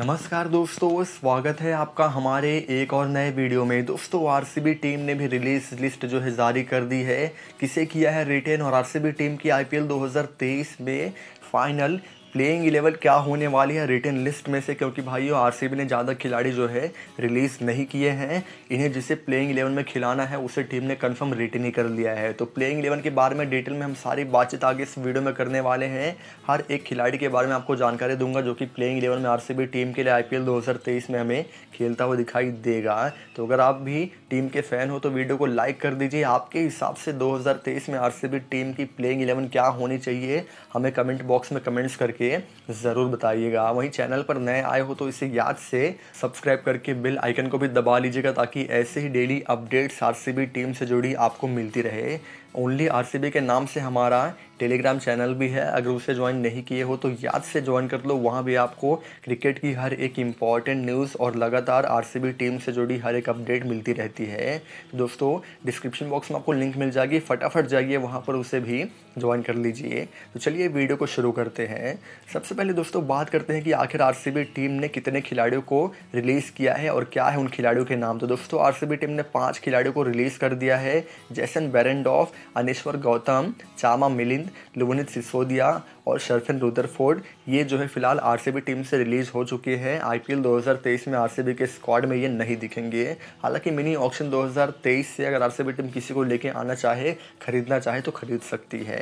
नमस्कार दोस्तों स्वागत है आपका हमारे एक और नए वीडियो में दोस्तों आरसीबी टीम ने भी रिलीज लिस्ट जो है जारी कर दी है किसे किया है रिटेन और आरसीबी टीम की आईपीएल 2023 में फाइनल प्लेइंग इलेवन क्या होने वाली है रिटर्न लिस्ट में से क्योंकि भाइयों आरसीबी ने ज़्यादा खिलाड़ी जो है रिलीज़ नहीं किए हैं इन्हें जिसे प्लेइंग इलेवन में खिलाना है उसे टीम ने कंफर्म रिटर्न ही कर लिया है तो प्लेइंग इलेवन के बारे में डिटेल में हम सारी बातचीत आगे इस वीडियो में करने वाले हैं हर एक खिलाड़ी के बारे में आपको जानकारी दूंगा जो कि प्लेइंग इलेवन में आर टीम के लिए आई पी में हमें खेलता हुआ दिखाई देगा तो अगर आप भी टीम के फ़ैन हो तो वीडियो को लाइक कर दीजिए आपके हिसाब से दो में आर टीम की प्लेइंग इलेवन क्या होनी चाहिए हमें कमेंट बॉक्स में कमेंट्स करके करके ज़रूर बताइएगा वहीं चैनल पर नए आए हो तो इसे याद से सब्सक्राइब करके बिल आइकन को भी दबा लीजिएगा ताकि ऐसे ही डेली अपडेट्स आर टीम से जुड़ी आपको मिलती रहे ओनली आर के नाम से हमारा टेलीग्राम चैनल भी है अगर उसे ज्वाइन नहीं किए हो तो याद से ज्वाइन कर लो वहाँ भी आपको क्रिकेट की हर एक इम्पॉर्टेंट न्यूज़ और लगातार आर टीम से जुड़ी हर एक अपडेट मिलती रहती है तो दोस्तों डिस्क्रिप्शन बॉक्स में आपको लिंक मिल जाएगी फटाफट जाइए वहाँ पर उसे भी ज्वाइन कर लीजिए तो चलिए वीडियो को शुरू करते हैं सबसे पहले दोस्तों बात करते हैं कि आखिर आर टीम ने कितने खिलाड़ियों को रिलीज़ किया है और क्या है उन खिलाड़ियों के नाम तो दोस्तों आर टीम ने पाँच खिलाड़ियों को रिलीज़ कर दिया है जैसन बैरेंडॉफ अनेश्वर गौतम चामा मिलिंद लुवनित सिसोदिया और शर्फिन रुदरफोर्ड ये जो है फिलहाल आर टीम से रिलीज़ हो चुके हैं आई 2023 में आर के स्क्वाड में ये नहीं दिखेंगे हालांकि मिनी ऑक्शन 2023 से अगर आर टीम किसी को लेके आना चाहे खरीदना चाहे तो खरीद सकती है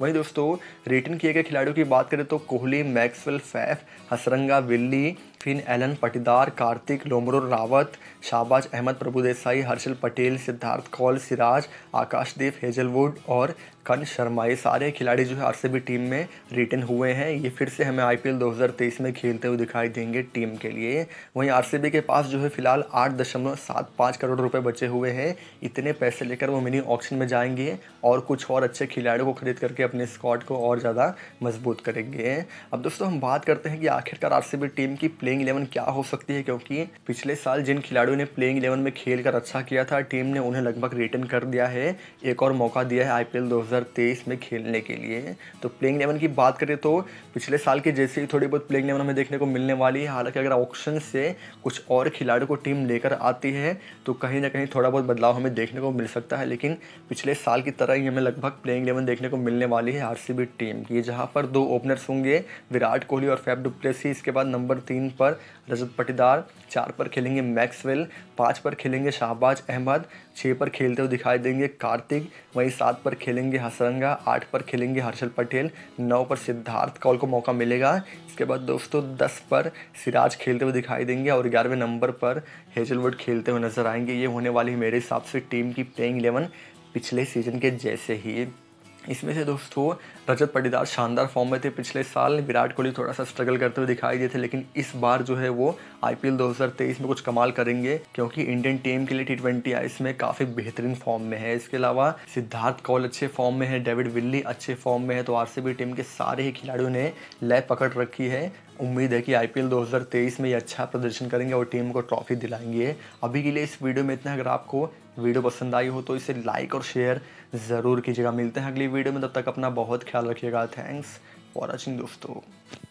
वहीं दोस्तों रिटर्न किए गए खिलाड़ियों की बात करें तो Kohli Maxwell Faf Hasaranga Willey Finn Allen Patidar Karthik Lomror Rawat Shahbaz Ahmed Prabhudesai Harshal Patel Siddharth Kaul Siraj Akashdeep Hazlewood और कर्ण शर्मा ये सारे खिलाड़ी जो है आरसीबी टीम में रिटर्न हुए हैं ये फिर से हमें आईपीएल 2023 में खेलते हुए दिखाई देंगे टीम के लिए वहीं आर के पास जो है फिलहाल आठ दशमलव सात पाँच करोड़ रुपए बचे हुए हैं इतने पैसे लेकर वो मिनी ऑक्शन में जाएंगे और कुछ और अच्छे खिलाड़ियों को खरीद करके अपने स्कॉट को और ज़्यादा मजबूत करेंगे अब दोस्तों हम बात करते हैं कि आखिरकार आर टीम की प्लेइंग इलेवन क्या हो सकती है क्योंकि पिछले साल जिन खिलाड़ियों ने प्लेइंग इलेवन में खेल अच्छा किया था टीम ने उन्हें लगभग रिटर्न कर दिया है एक और मौका दिया है आई पी 2023 में खेलने के लिए तो प्लेइंग एलेवन की बात करें तो पिछले साल के जैसे ही थोड़ी बहुत प्लेइंग एलेवन हमें देखने को मिलने वाली है हालांकि अगर ऑप्शन से कुछ और खिलाड़ियों को टीम लेकर आती है तो कहीं ना कहीं थोड़ा बहुत बदलाव हमें देखने को मिल सकता है लेकिन पिछले साल की तरह ही हमें लगभग प्लेइंग एलेवन देखने को मिलने वाली है आर टीम की जहाँ पर दो ओपनर्स होंगे विराट कोहली और फैब डुप्लेसी इसके बाद नंबर तीन पर रजत पटीदार चार पर खेलेंगे मैक्सवेल पाँच पर खेलेंगे शाहबाज अहमद छः पर खेलते हुए दिखाई देंगे कार्तिक वहीं सात पर खेलेंगे हसरंगा आठ पर खेलेंगे हर्षल पटेल नौ पर सिद्धार्थ कौल को मौका मिलेगा इसके बाद दोस्तों दस पर सिराज खेलते हुए दिखाई देंगे और ग्यारहवें नंबर पर हेजलवुड खेलते हुए नजर आएंगे ये होने वाली मेरे हिसाब से टीम की प्लेइंग इलेवन पिछले सीजन के जैसे ही इसमें से दोस्तों रजत पटीदार शानदार फॉर्म में थे पिछले साल विराट कोहली थोड़ा सा स्ट्रगल करते हुए दिखाई दिए थे लेकिन इस बार जो है वो आईपीएल 2023 में कुछ कमाल करेंगे क्योंकि इंडियन टीम के लिए टी ट्वेंटी आई इसमें काफ़ी बेहतरीन फॉर्म में है इसके अलावा सिद्धार्थ कौल अच्छे फॉर्म में है डेविड विल्ली अच्छे फॉर्म में है तो आर टीम के सारे ही खिलाड़ियों ने लय पकड़ रखी है उम्मीद है कि आई 2023 में ये अच्छा प्रदर्शन करेंगे और टीम को ट्रॉफी दिलाएंगे अभी के लिए इस वीडियो में इतना अगर आपको वीडियो पसंद आई हो तो इसे लाइक और शेयर ज़रूर कीजिएगा मिलते हैं अगली वीडियो में तब तक अपना बहुत ख्याल रखिएगा थैंक्स फॉर वॉचिंग दोस्तों